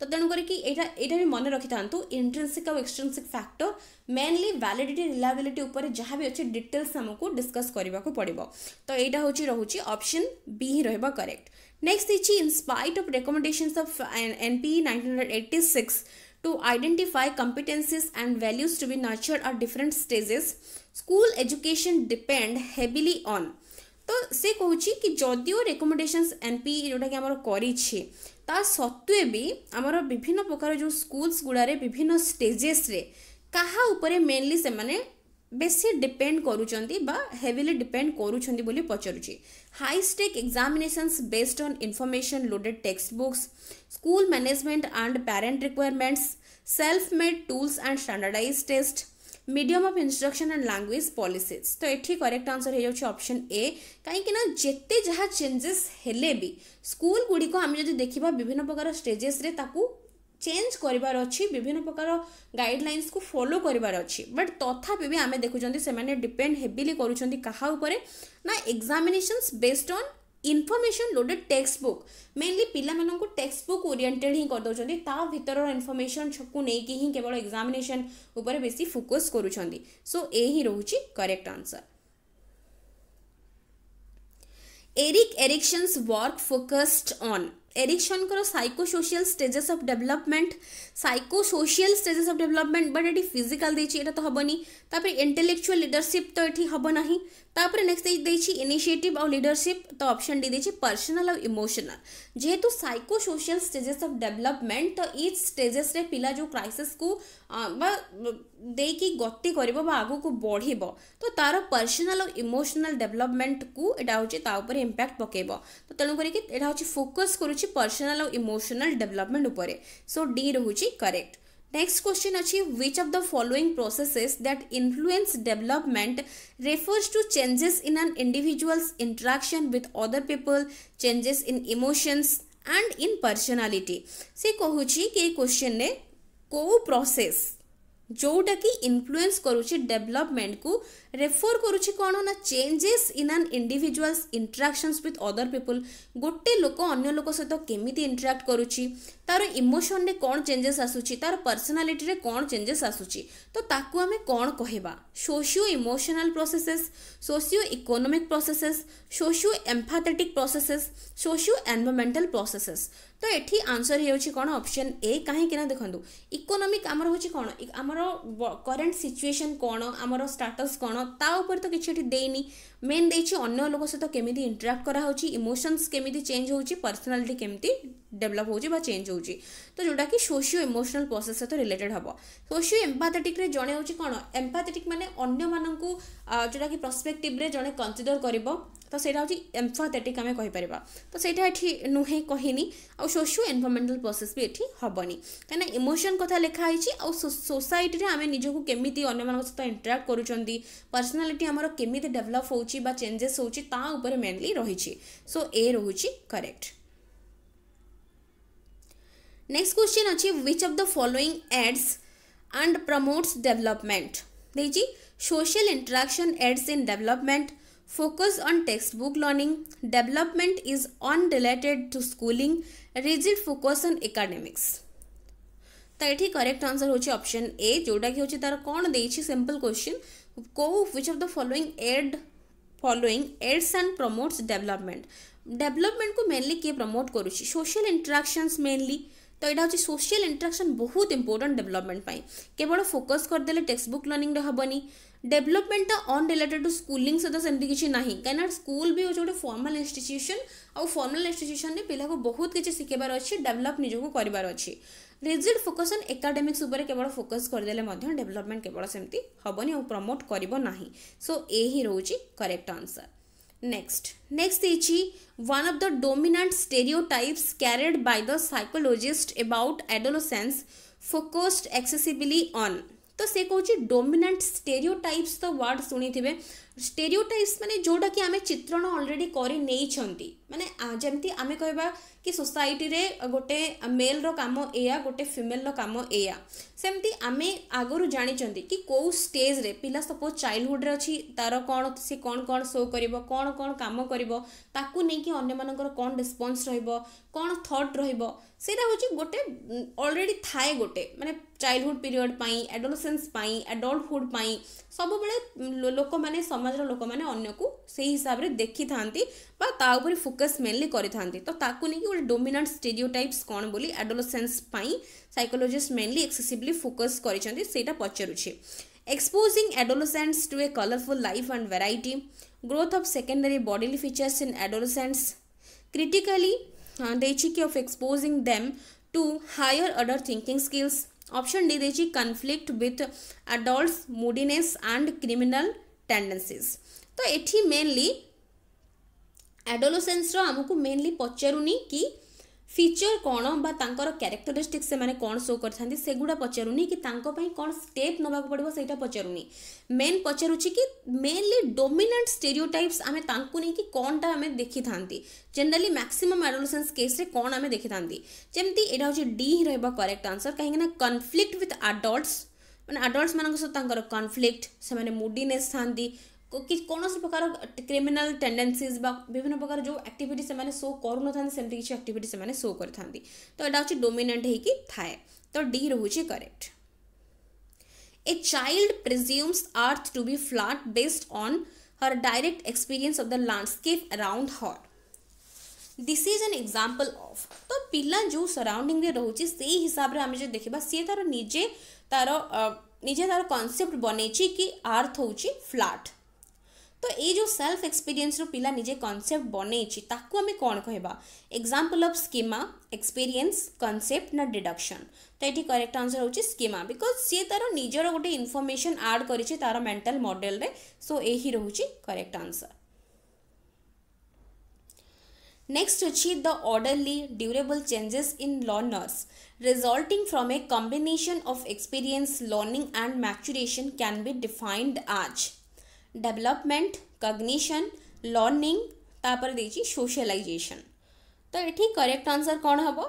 Speaker 1: तो तेणु मन रखि था इंट्रेनसिक आउ extrinsic factor mainly validity reliability उपर जहाँ भी अच्छे डिटेल्स आमको डिस्कस करवाक पड़ो तो यहाँ हूँ रोचे अप्सन बी ही रोक करेक्ट नेक्स्ट देखिए in spite of recommendations of N P nine hundred eighty six to identify competencies and values to be nurtured at different stages school education depend heavily on ତ ସେ କହୁଛି କି ଯଦିଓ ରେକମେଣ୍ଡେସନ୍ସ N P ଯେଉଁଟାକି ଆମର କରିଛି ତା ସତ୍ତ୍ୱେ ବି ଆମର ବିଭିନ୍ନ ପ୍ରକାର ଯେଉଁ ସ୍କୁଲ୍ସ ଗୁଡ଼ାରେ ବିଭିନ୍ନ ଷ୍ଟେଜେସ୍ରେ କାହା ଉପରେ ମେନଲି ସେମାନେ बेसी डिपेंड करविली डिपेंड कर high stake examination based on information loaded text books school management and parent requirements self made tools and standardize test medium of instruction and language policies तो ये करेक्ट आंसर हो जाए ऑप्शन ए कहीं जिते जहाँ changes हेले भी school गुड़िक आम जब देखा विभिन्न प्रकार स्टेजेस चेंज करार अच्छी विभिन्न प्रकार गाइडल को फॉलो करार अच्छी बट तथापि भी आम देखुं से मैंने डिपेंड हेविली करापर ना examination based on information loaded text book mainly पिला टेक्सट बुक् ओरएंटेड ही करदे भितर इनफर्मेशन छक नहीं ही केवल एक्जामेसन बेस फोकस करुँ सो यही रोच correct answer Erik Erikson work focused on एडिक्शनଙ୍କର psychosocial stages of development psychosocial stages of development but ଏଠି ଫିଜିକାଲ୍ ଦେଇଛି ଏଇଟା ତ ହେବନି ତାପରେ ଇଣ୍ଟେଲେକ୍ଚୁଆଲ୍ ଲିଡରସିପ୍ ତ ଏଠି ହେବ ନାହିଁ तापर नेक्स्ट देखिए इनिशिएटिव आउ लीडरशिप तो ऑप्शन डी देखिए पर्सनल और इमोशनल जेहतु psycho social stages of development तो ईच स्टेजेस रे पिला जो क्राइसिस को दे कि गति कर बढ़े तो तार पर्सनल और इमोशनल डेवलपमेंट को यहाँ हूँ इंपैक्ट पकेब तो तेणु फोकस करुच्छी पर्सनाल आउ इमोशनाल डेभलपमेंट उपर सो डी रोच correct Next question achieve which of the following processes that influence development refers to changes in an individual's interaction with other people, changes in emotions and in personality. ସେ କହୁଛି question ଏ କ୍ୱେଶ୍ଚନରେ process. ଯେଉଁଟାକି influence କରୁଛି ଡେଭଲପମେଣ୍ଟକୁ refer କରୁଛି କ'ଣ ନା changes in an individual's interactions with other people ଗୋଟେ ଲୋକ ଅନ୍ୟ ଲୋକ ସହିତ କେମିତି ଇଣ୍ଟରାକ୍ଟ କରୁଛି ତା'ର ଇମୋସନରେ କ'ଣ ଚେଞ୍ଜେସ୍ ଆସୁଛି ତା'ର ପର୍ସନାଲିଟିରେ କ'ଣ ଚେଞ୍ଜେସ୍ ଆସୁଛି ତ ତାକୁ ଆମେ କ'ଣ କହିବା socio emotional processes socio economic processes socio empathetic processes socio environmental processes ତ ଏଠି ଆନ୍ସର୍ ହେଉଛି କ'ଣ ଅପସନ୍ ଏ କାହିଁକି ନା ଦେଖନ୍ତୁ ଇକୋନୋମିକ୍ ଆମର ହେଉଛି କ'ଣ ଆମର କରେଣ୍ଟ ସିଚୁଏସନ୍ କ'ଣ ଆମର ଷ୍ଟାଟସ୍ କ'ଣ ତା ଉପରେ ତ କିଛି ଏଠି ଦେଇନି মেন ଦେଇଛି ଅନ୍ୟ ଲୋକ ସହିତ କେମିତି ଇଣ୍ଟରାକ୍ଟ କରାହେଉଛି ଇମୋସନ୍ସ କେମିତି ଚେଞ୍ଜ ହେଉଛି ପର୍ସନାଲିଟି କେମିତି ଡେଭଲପ୍ ହେଉଛି ବା ଚେଞ୍ଜ ହେଉଛି ତ ଯେଉଁଟାକି ସୋସିଓ ଇମୋସନାଲ୍ ପ୍ରୋସେସ୍ ସହିତ ରିଲେଟେଡ୍ ହେବ ସୋସିଓ ଏମ୍ପାଥେଟିକ୍ରେ ଜଣେ ହେଉଛି କ'ଣ ଏମ୍ପାଥେଟିକ୍ ମାନେ ଅନ୍ୟମାନଙ୍କୁ ଯେଉଁଟାକି ପ୍ରସ୍ପେକ୍ଟିଭ୍ରେ ଜଣେ କନସିଡର କରିବ ତ ସେଇଟା ହେଉଛି ଏମ୍ଫାଥେଟିକ୍ ଆମେ କହିପାରିବା ତ ସେଇଟା ଏଠି ନୁହେଁ କହିନି ଆଉ ସୋସିଓ ଏନ୍ଭାରମେଣ୍ଟାଲ୍ ପ୍ରୋସେସ୍ ବି ଏଠି ହେବନି କାହିଁକିନା ଇମୋସନ୍ କଥା ଲେଖା ହେଇଛି ଆଉ ସୋସାଇଟିରେ ଆମେ ନିଜକୁ କେମିତି ଅନ୍ୟମାନଙ୍କ ସହିତ ଇଣ୍ଟରାକ୍ଟ କରୁଛନ୍ତି ପର୍ସନାଲିଟି ଆମର କେମିତି ଡେଭଲପ୍ ହେଉଛି ହେଉଛି ବା ଚେଞ୍ଜେସ୍ ହେଉଛି ତା ଉପରେ ମେନଲି ରହିଛି ସୋ ଏ ରହୁଛି କରେକ୍ଟ ନେକ୍ସଟ କ୍ୱେଶ୍ଚିନ୍ ଅଛି which of the following aids and promotes development ଦେଇଛି social interaction aids in development focus on textbook learning development is unrelated to schooling rigid focus on academics तो ये correct answer हूँ option A जोटा कि हूँ तार कौन दे सिंपल क्वेश्चन कौ which of the following aid following aids and promotes development डेभलपमेंटକୁ ମେନଲି କିଏ ପ୍ରମୋଟ୍ କରୁଛି ସୋସିଆଲ ଇଣ୍ଟରାକ୍ସନ୍ସ ମେନଲି ତ ଏଇଟା ହେଉଛି ସୋସିଆଲ ଇଣ୍ଟରାକ୍ସନ୍ ବହୁତ ଇମ୍ପୋର୍ଟାଣ୍ଟ ଡେଭଲପମେଣ୍ଟ ପାଇଁ କେବଳ ଫୋକସ୍ କରିଦେଲେ ଟେକ୍ସଟ ବୁକ୍ ଲର୍ଣ୍ଣିଂରେ ହେବନି ଡେଭଲପମେଣ୍ଟଟା ଅନରିଲେଟେଡ୍ ଟୁ ସ୍କୁଲିଂ ସହିତ ସେମିତି କିଛି ନାହିଁ କାହିଁକିନା ସ୍କୁଲ ବି ହେଉଛି ଗୋଟେ ଫର୍ମାଲ୍ ଇନଷ୍ଟିଚ୍ୟୁସନ୍ ଆଉ ଫର୍ମାଲ୍ ଇନଷ୍ଟିଚ୍ୟୁସନ୍ରେ ପିଲାକୁ ବହୁତ କିଛି ଶିଖେଇବାର ଅଛି ଡେଭଲପ୍ ନିଜକୁ କରିବାର ଅଛି ରେଜଲ୍ଟ ଫୋକସ୍ ଅନ୍ ଏକାଡେମିକ୍ସ ଉପରେ କେବଳ ଫୋକସ୍ କରିଦେଲେ ମଧ୍ୟ ଡେଭଲପମେଣ୍ଟ କେବଳ ସେମିତି ହେବନି ଆଉ ପ୍ରମୋଟ୍ କରିବ ନାହିଁ ସୋ ଏ ହିଁ ରହୁଛି କରେକ୍ଟ ଆନ୍ସର୍ ନେକ୍ସଟ ନେକ୍ସଟ ହେଇଛି one of the dominant stereotypes carried by the psychologist about adolescence focused excessively on ତ ସେ କହୁଛି ଡୋମିନାଣ୍ଟ ଷ୍ଟେରିଓଟାଇପ୍ସ ତ ୱାର୍ଡ଼ ଶୁଣିଥିବେ ଷ୍ଟେରିଓଟାଇପ୍ସ ମାନେ ଯେଉଁଟାକି ଆମେ ଚିତ୍ରଣ ଅଲରେଡ଼ି କରି ନେଇଛନ୍ତି ମାନେ ଯେମିତି ଆମେ କହିବା कि सोसाइटी रे गोटे मेल रो काम एया गोटे फीमेल रो काम एया सेमती आम आगर जानी कि कौ स्टेज रे पिला सपोज चाइल्डहुड रे अच्छी तार कौन सी कौन कौन शो कर कौन कौन कम कर कौन रेस्पन्स रण थट रहा हूँ गोटे अलरेडी थाए गोटे मानते चाइल्डहुड पीरियड पर एडोलसेन्स एडल्टुड सब बड़े लोक मैंने समाज लोक मैंने अगर को सही हिसाब से देखी था फोकस मेनली करें तो ताकू सेक्सुअल डोमिनाट स्टेडियोटाइप्स कौन बोली adolescence psychologist mainly excessively focus कर पचारे exposing adolescence to a colourful life and variety growth of secondary bodily features in adolescence critically देखिए कि of exposing them to higher order thinking skills option D देखिए conflict with adult moodiness and criminal tendencies तो ये mainly एडोलोसेन्स रमुक mainly पचार कि feature कौन बातर क्यारेक्टरीस्टिक्स से कौन show कर सेगुड़ा पचार कि कौन स्टेप नाक पड़ो से पचार मेन पचारू कि मेनली डोमिनेंट स्टेरियोटाइप्स आम कि कौन टाइम देखी था जेनेली मैक्सीम आडोलसेन्स केस्रे कौन आम देखी था जमी एटा हूँ डी ही रहा करेक्ट आंसर कहीं कनफ्लिक्ट विथ आडल्ट मैंने आडल्ट सहित कनफ्लिक्ट से मुडीनेस था कौन सी प्रकार क्रिमिनाल टेंडेन्सीज विभिन्न प्रकार जो आक्टिट से सो कर आक्टिट से सो कर तो यहाँ हूँ डोमिनेंट हो तो डी रोचे correct a child presumes earth to be flat based on her direct experience of the landscape around her this is an example of तो पिला जो सराउंडिंग रोचे से हिसाब से आम जो देखा सी तार निजे तार निजे तार कनसेप्ट बनई कि आर्थ हूँ फ्लाट तो ये जो सेल्फ एक्सपीरियंस रो पिला निजे कनसेप्ट बनैछी ताकु हमें कोन कहबा example of schema experience concept ना डिडक्शन तो एठी करेक्ट आंसर होउछी स्कीमा बिकॉज़ से तारो निजरो गोटे इन्फॉर्मेशन ऐड करिछी तारो मेंटल मॉडल रे सो एही रहउछी करेक्ट आंसर नेक्स्ट अच्छी the orderly durable changes in learners resulting from a combination of experience learning and maturation can be defined as development cognition learning तापर देची तो ये करेक्ट आंसर कौन हम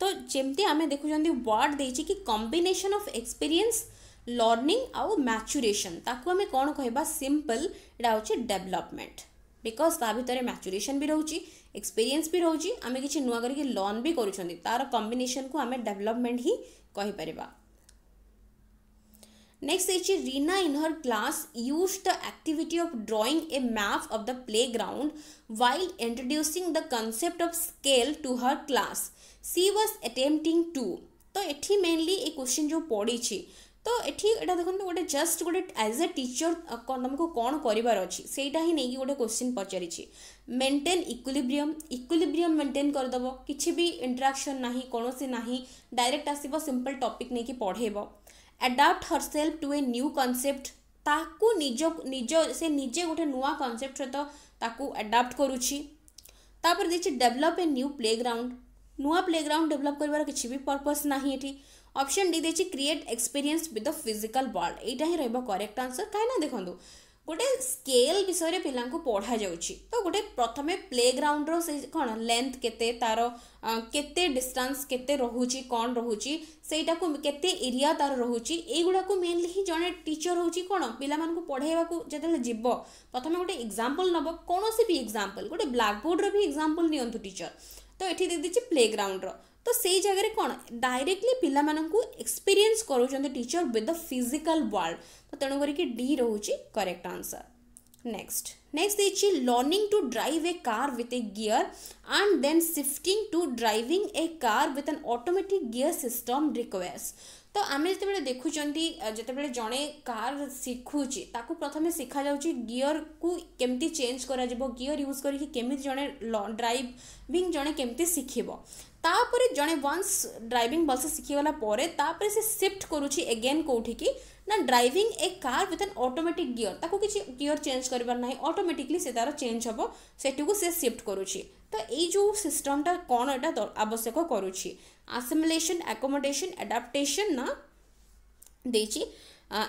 Speaker 1: तो जमी आम देखुं वार्ड दे कि कम्बिनेसन अफ एक्सपीरियंस लर्निंग आउ मैचुरेसन आम कौन कह सिंपल यहाँ हूँ डेभलपमेंट बिकज ता भितर मैचुरेसन भी रोचे एक्सपीरियंस भी रोचे आम कि नुआ करके लर्न भी तार कम्बेसन को आम डेभलपमेंट ही कहीपर Next is Rina in her class used the activity of drawing a map of the playground while introducing the concept of scale to her class. She was attempting to. तो एठी mainly ए question जो पड़ी तो ଏଠି ଏଇଟା ଦେଖନ୍ତୁ ଗୋଟେ just ଗୋଟେ ଆଜ୍ ଏ ଟିଚର ତୁମକୁ କ'ଣ କରିବାର ଅଛି ସେଇଟା ହିଁ ନେଇକି ଗୋଟେ କ୍ୱେଶ୍ଚିନ୍ ପଚାରିଛି ମେଣ୍ଟେନ୍ ଇକ୍ୱିଲିବ୍ରିୟମ୍ ଇକ୍ୱିଲିବ୍ରିୟମ୍ ମେଣ୍ଟେନ୍ କରିଦେବ କିଛି ବି ଇଣ୍ଟରାକ୍ସନ୍ ନାହିଁ କୌଣସି ନାହିଁ ଡାଇରେକ୍ଟ ଆସିବ ସିମ୍ପଲ୍ ଟପିକ୍ ନେଇକି ପଢ଼େଇବ adapt herself to a new concept ତାକୁ ନିଜ ନିଜ ସେ ନିଜେ ଗୋଟେ ନୂଆ କନସେପ୍ଟ ସହିତ ତାକୁ ଆଡାପ୍ଟ କରୁଛି ତାପରେ ଦେଇଛି ଡେଭଲପ୍ ଏ ନ୍ୟୁ ପ୍ଲେଗ୍ରାଉଣ୍ଡ ନୂଆ ପ୍ଲେଗ୍ରାଉଣ୍ଡ ଡେଭଲପ୍ କରିବାର କିଛି ବି ପର୍ପସ୍ ନାହିଁ ଏଠି ଅପସନ୍ ଡି ଦେଇଛି create experience with the physical world ଏଇଟା ହିଁ ରହିବ କରେକ୍ଟ ଆନ୍ସର୍ କାହିଁକି ନା ଦେଖନ୍ତୁ ଗୋଟେ ସ୍କେଲ୍ ବିଷୟରେ ପିଲାଙ୍କୁ ପଢ଼ାଯାଉଛି ତ ଗୋଟେ ପ୍ରଥମେ ପ୍ଲେ ଗ୍ରାଉଣ୍ଡର ସେ କ'ଣ ଲେନ୍ଥ କେତେ ତା'ର କେତେ ଡିଷ୍ଟାନ୍ସ କେତେ ରହୁଛି କ'ଣ ରହୁଛି ସେଇଟାକୁ କେତେ ଏରିଆ ତା'ର ରହୁଛି ଏଇଗୁଡ଼ାକୁ ମେନଲି ହିଁ ଜଣେ ଟିଚର ହେଉଛି କ'ଣ ପିଲାମାନଙ୍କୁ ପଢ଼ାଇବାକୁ ଯେତେବେଳେ ଯିବ ପ୍ରଥମେ ଗୋଟେ ଏକ୍ଜାମ୍ପଲ୍ ନେବ କୌଣସି ବି ଏକ୍ଜାମ୍ପଲ୍ ଗୋଟେ ବ୍ଲାକ୍ ବୋର୍ଡ଼ର ବି ଏକ୍ଜାମ୍ପଲ୍ ନିଅନ୍ତୁ ଟିଚର ତ ଏଠି ଦେଇଦେଇଛି ପ୍ଲେ ଗ୍ରାଉଣ୍ଡର ତ ସେଇ ଜାଗାରେ କ'ଣ ଡାଇରେକ୍ଟଲି ପିଲାମାନଙ୍କୁ ଏକ୍ସପିରିଏନ୍ସ କରାଉଛନ୍ତି teacher with the physical world ତ ତେଣୁ କରିକି ଡି ରହୁଛି କରେକ୍ଟ ଆନ୍ସର୍ ନେକ୍ସଟ ନେକ୍ସଟ ଦେଇଛି learning to drive a car with a gear and then shifting to driving a car with an automatic gear system request ତ ଆମେ ଯେତେବେଳେ ଦେଖୁଛନ୍ତି ଯେତେବେଳେ ଜଣେ କାର୍ ଶିଖୁଛି ତାକୁ ପ୍ରଥମେ ଶିଖାଯାଉଛି ଗିୟରକୁ କେମିତି ଚେଞ୍ଜ କରାଯିବ ଗିୟର ୟୁଜ୍ କରିକି କେମିତି ଜଣେ ଡ୍ରାଇଭିଂ ଜଣେ କେମିତି ଶିଖିବ ତାପରେ ଜଣେ ୱାନ୍ସ ଡ୍ରାଇଭିଂ ଭଲସେ ଶିଖିଗଲା ପରେ ତାପରେ ସେ ସିଫ୍ଟ କରୁଛି ଏଗେନ୍ କେଉଁଠିକି ନା driving a car with an automatic gear ତାକୁ କିଛି ଗିଅର୍ ଚେଞ୍ଜ କରିବାର ନାହିଁ ଅଟୋମେଟିକଲି ସେ ତା'ର ଚେଞ୍ଜ ହେବ ସେଠିକୁ ସେ ସିଫ୍ଟ କରୁଛି ତ ଏଇ ଯେଉଁ ସିଷ୍ଟମଟା କ'ଣ ଏଇଟା ଆବଶ୍ୟକ କରୁଛି ଆସିମିଲେସନ୍ ଆକୋମୋଡେସନ୍ ଆଡାପ୍ଟେସନ୍ ନା ଦେଇଛି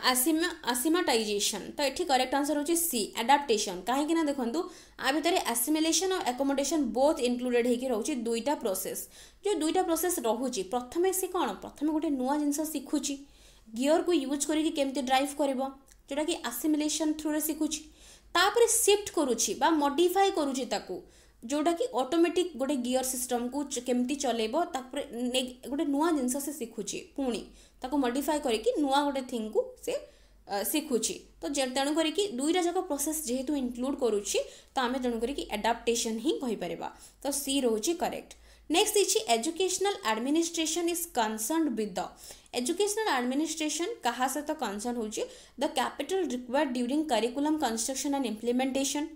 Speaker 1: ଆସିମା ଆସିମାଟାଇଜେସନ୍ ତ ଏଠି କରେକ୍ଟ ଆନ୍ସର୍ ହେଉଛି ସି ଆଡାପ୍ଟେସନ୍ କାହିଁକି ନା ଦେଖନ୍ତୁ ଆ ଭିତରେ ଆସିମିଲେସନ୍ ଆଉ ଆକୋମୋଡେସନ୍ ବୋଥ୍ ଇନକ୍ଲୁଡେଡ୍ ହେଇକି ରହୁଛି ଦୁଇଟା ପ୍ରୋସେସ୍ ଯେଉଁ ଦୁଇଟା ପ୍ରୋସେସ୍ ରହୁଛି ପ୍ରଥମେ ସେ କ'ଣ ପ୍ରଥମେ ଗୋଟେ ନୂଆ ଜିନିଷ ଶିଖୁଛି ଗିଅର୍କୁ ୟୁଜ୍ କରିକି କେମିତି ଡ୍ରାଇଭ୍ କରିବ ଯେଉଁଟାକି ଆସିମିଲେସନ୍ ଥ୍ରୁରେ ଶିଖୁଛି ତାପରେ ସିଫ୍ଟ କରୁଛି ବା ମଡିଫାଏ କରୁଛି ତାକୁ ଯେଉଁଟାକି ଅଟୋମେଟିକ୍ ଗୋଟେ ଗିଅର୍ ସିଷ୍ଟମ୍କୁ କେମିତି ଚଲେଇବ ତାପରେ ଗୋଟେ ନୂଆ ଜିନିଷ ସେ ଶିଖୁଛି ପୁଣି ତାକୁ ମଡ଼ିଫାଏ କରିକି ନୂଆ ଗୋଟେ ଥିଙ୍ଗକୁ ସେ ଶିଖୁଛି ତ ତେଣୁ କରିକି ଦୁଇଟା ଯାକ ପ୍ରୋସେସ୍ ଯେହେତୁ ଇନକ୍ଲୁଡ଼ କରୁଛି ତ ଆମେ ତେଣୁ କରିକି ଆଡାପ୍ଟେସନ୍ ହିଁ କହିପାରିବା ତ ସି ରହୁଛି କରେକ୍ଟ ନେକ୍ସଟ ଦେଇଛି educational administration is concern with the educational administration କାହା ସହିତ କନସର୍ଣ୍ଣ ହେଉଛି the capital required during curriculum construction and implementation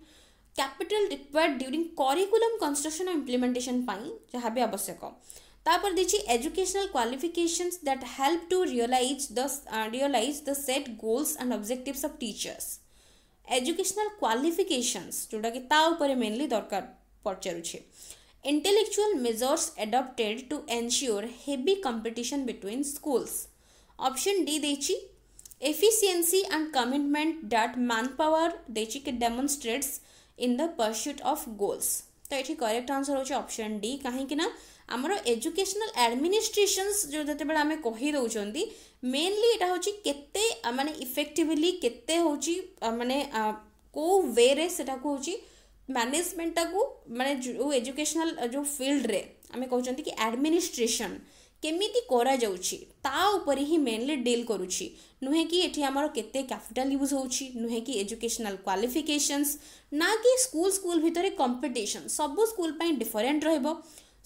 Speaker 1: capital required during curriculum construction and implementation ପାଇଁ ଯାହା ବି ଆବଶ୍ୟକ तापर देखिए educational qualification that help to realise the realise the set goals and objectives of teachers educational qualifications जोटा कि mainly दरकार पचारूँ intellectual measures adopted to ensure heavy competition between schools option D देखी efficacy and commitment that man power देखिए कि in the pursuit of goals तो ये correct answer option D कहीं ना ଆମର ଏଜୁକେସନାଲ ଆଡ଼ମିନିଷ୍ଟ୍ରେସନ୍ସ ଯେଉଁ ଯେତେବେଳେ ଆମେ କହିଦେଉଛନ୍ତି ମେନଲି ଏଇଟା ହେଉଛି କେତେ ମାନେ ଇଫେକ୍ଟିଭଲି କେତେ ହେଉଛି ମାନେ କେଉଁ ୱେରେ ସେଟାକୁ ହେଉଛି ମ୍ୟାନେଜମେଣ୍ଟଟାକୁ ମାନେ ଯେଉଁ ଏଜୁକେସନାଲ ଯେଉଁ ଫିଲ୍ଡରେ ଆମେ କହୁଛନ୍ତି କି ଆଡ଼ମିନିଷ୍ଟ୍ରେସନ୍ କେମିତି କରାଯାଉଛି ତା ଉପରେ ହିଁ ମେନଲି ଡିଲ୍ କରୁଛି ନୁହେଁ କି ଏଠି ଆମର କେତେ କ୍ୟାପିଟାଲ ୟୁଜ୍ ହେଉଛି ନୁହେଁ କି ଏଜୁକେସନାଲ୍ କ୍ୱାଲିଫିକେସନ୍ସ ନା କି ସ୍କୁଲ ସ୍କୁଲ ଭିତରେ କମ୍ପିଟିସନ୍ ସବୁ ସ୍କୁଲ ପାଇଁ ଡିଫରେଣ୍ଟ ରହିବ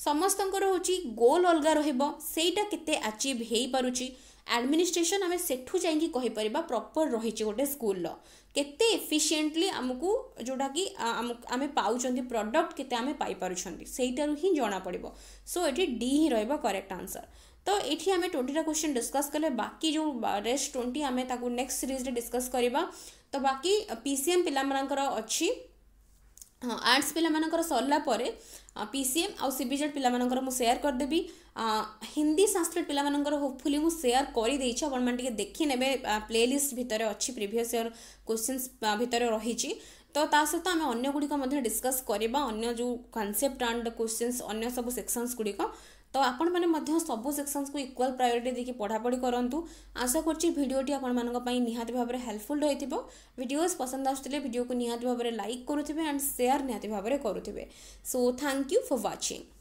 Speaker 1: ସମସ୍ତଙ୍କର ହେଉଛି ଗୋଲ୍ ଅଲଗା ରହିବ ସେଇଟା କେତେ ଆଚିଭ୍ ହେଇପାରୁଛି ଆଡ଼ମିନିଷ୍ଟ୍ରେସନ୍ ଆମେ ସେଠୁ ଯାଇକି କହିପାରିବା ପ୍ରପର୍ ରହିଛି ଗୋଟେ ସ୍କୁଲ୍ର କେତେ ଏଫିସିଏଣ୍ଟଲି ଆମକୁ ଯେଉଁଟାକି ଆମେ ପାଉଛନ୍ତି ପ୍ରଡ଼କ୍ଟ କେତେ ଆମେ ପାଇପାରୁଛନ୍ତି ସେଇଟାରୁ ହିଁ ଜଣାପଡ଼ିବ ସୋ ଏଠି ଡି ହିଁ ରହିବ କରେକ୍ଟ ଆନ୍ସର୍ ତ ଏଠି ଆମେ ଟ୍ୱେଣ୍ଟିଟା କ୍ୱେଶ୍ଚିନ୍ ଡିସ୍କସ୍ କଲେ ବାକି ଯେଉଁ ରେଷ୍ଟ ଟ୍ୱେଣ୍ଟି ଆମେ ତାକୁ ନେକ୍ସଟ ସିରିଜରେ ଡିସ୍କସ୍ କରିବା ତ ବାକି ପି ସି ଏମ୍ ପିଲାମାନଙ୍କର ଅଛି आर्ट्स पे सरलापर पी सी एम आउ सी जेड पिलामर सेयार करदेवि हिंदी सांस्कृत पिलामर होपफुल मुझे सेयार करदे देखी ने प्ले लिस्ट भितर अच्छी प्रिभस इयर क्वेश्चन भितर रही तो सहित आम अगुड़ी डिस्कस करवा जो कनसेप्ट आंड क्वेश्चन अगर सब सेक्शनस गुड़िक ତ ଆପଣମାନେ ମଧ୍ୟ ସବୁ ସେକ୍ସନ୍ସକୁ ଇକ୍ୱାଲ୍ ପ୍ରାୟୋରିଟି ଦେଇକି ପଢ଼ାପଢ଼ି କରନ୍ତୁ ଆଶା କରୁଛି ଭିଡ଼ିଓଟି ଆପଣମାନଙ୍କ ପାଇଁ ନିହାତି ଭାବରେ ହେଲ୍ପଫୁଲ୍ ରହିଥିବ ଭିଡ଼ିଓଜ୍ ପସନ୍ଦ ଆସୁଥିଲେ ଭିଡ଼ିଓକୁ ନିହାତି ଭାବରେ ଲାଇକ୍ କରୁଥିବେ ଆଣ୍ଡ ସେୟାର ନିହାତି ଭାବରେ କରୁଥିବେ so thank you for watching